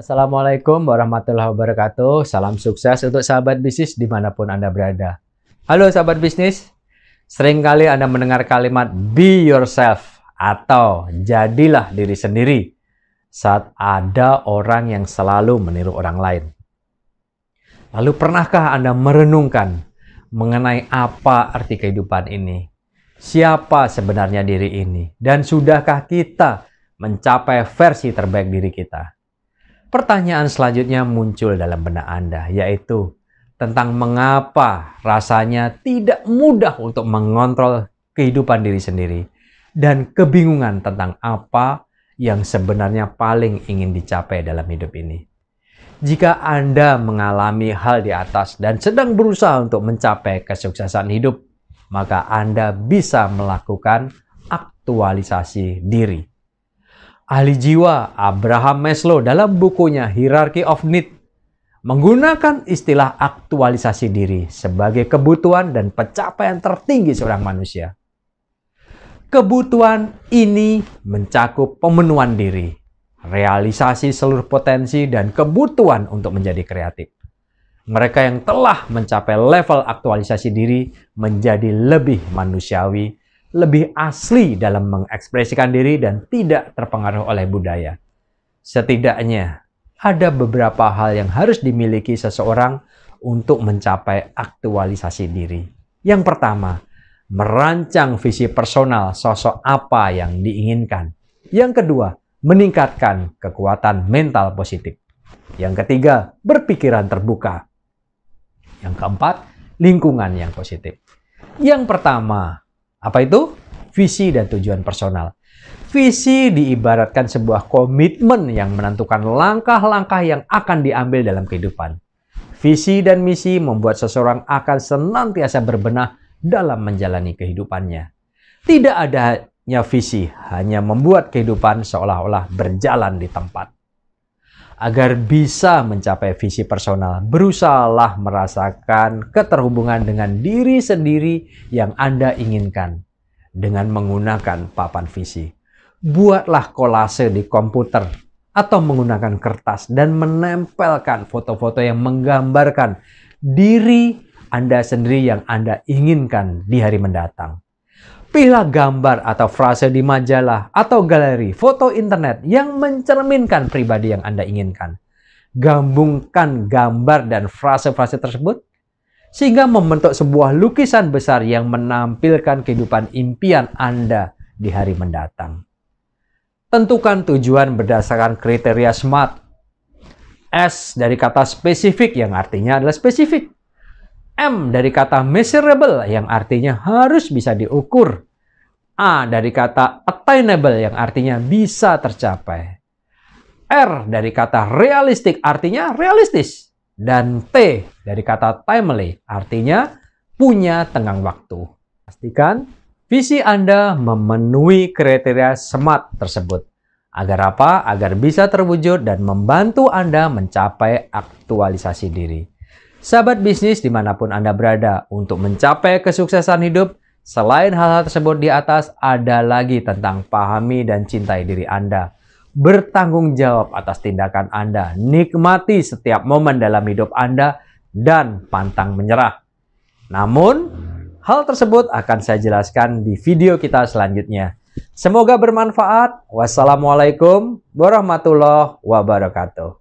Assalamualaikum warahmatullahi wabarakatuh. Salam sukses untuk sahabat bisnis dimanapun Anda berada. Halo sahabat bisnis, seringkali Anda mendengar kalimat be yourself atau jadilah diri sendiri saat ada orang yang selalu meniru orang lain. Lalu pernahkah Anda merenungkan mengenai apa arti kehidupan ini? Siapa sebenarnya diri ini? Dan sudahkah kita mencapai versi terbaik diri kita? Pertanyaan selanjutnya muncul dalam benak Anda, yaitu tentang mengapa rasanya tidak mudah untuk mengontrol kehidupan diri sendiri dan kebingungan tentang apa yang sebenarnya paling ingin dicapai dalam hidup ini. Jika Anda mengalami hal di atas dan sedang berusaha untuk mencapai kesuksesan hidup, maka Anda bisa melakukan aktualisasi diri Ahli jiwa Abraham Maslow dalam bukunya Hierarchy of Need menggunakan istilah aktualisasi diri sebagai kebutuhan dan pencapaian tertinggi seorang manusia. Kebutuhan ini mencakup pemenuhan diri, realisasi seluruh potensi dan kebutuhan untuk menjadi kreatif. Mereka yang telah mencapai level aktualisasi diri menjadi lebih manusiawi lebih asli dalam mengekspresikan diri dan tidak terpengaruh oleh budaya. Setidaknya, ada beberapa hal yang harus dimiliki seseorang untuk mencapai aktualisasi diri. Yang pertama, merancang visi personal sosok apa yang diinginkan. Yang kedua, meningkatkan kekuatan mental positif. Yang ketiga, berpikiran terbuka. Yang keempat, lingkungan yang positif. Yang pertama, apa itu? Visi dan tujuan personal. Visi diibaratkan sebuah komitmen yang menentukan langkah-langkah yang akan diambil dalam kehidupan. Visi dan misi membuat seseorang akan senantiasa berbenah dalam menjalani kehidupannya. Tidak adanya visi hanya membuat kehidupan seolah-olah berjalan di tempat agar bisa mencapai visi personal, berusahalah merasakan keterhubungan dengan diri sendiri yang Anda inginkan dengan menggunakan papan visi. Buatlah kolase di komputer atau menggunakan kertas dan menempelkan foto-foto yang menggambarkan diri Anda sendiri yang Anda inginkan di hari mendatang. Pilih gambar atau frase di majalah atau galeri foto internet yang mencerminkan pribadi yang Anda inginkan. Gabungkan gambar dan frase-frase tersebut sehingga membentuk sebuah lukisan besar yang menampilkan kehidupan impian Anda di hari mendatang. Tentukan tujuan berdasarkan kriteria SMART. S dari kata spesifik yang artinya adalah spesifik. M dari kata measurable yang artinya harus bisa diukur. A dari kata attainable yang artinya bisa tercapai. R dari kata realistik artinya realistis. Dan T dari kata timely artinya punya tenggang waktu. Pastikan visi Anda memenuhi kriteria SMART tersebut. Agar apa? Agar bisa terwujud dan membantu Anda mencapai aktualisasi diri. Sahabat bisnis dimanapun Anda berada, untuk mencapai kesuksesan hidup, selain hal-hal tersebut di atas, ada lagi tentang pahami dan cintai diri Anda. Bertanggung jawab atas tindakan Anda, nikmati setiap momen dalam hidup Anda, dan pantang menyerah. Namun, hal tersebut akan saya jelaskan di video kita selanjutnya. Semoga bermanfaat. Wassalamualaikum warahmatullahi wabarakatuh.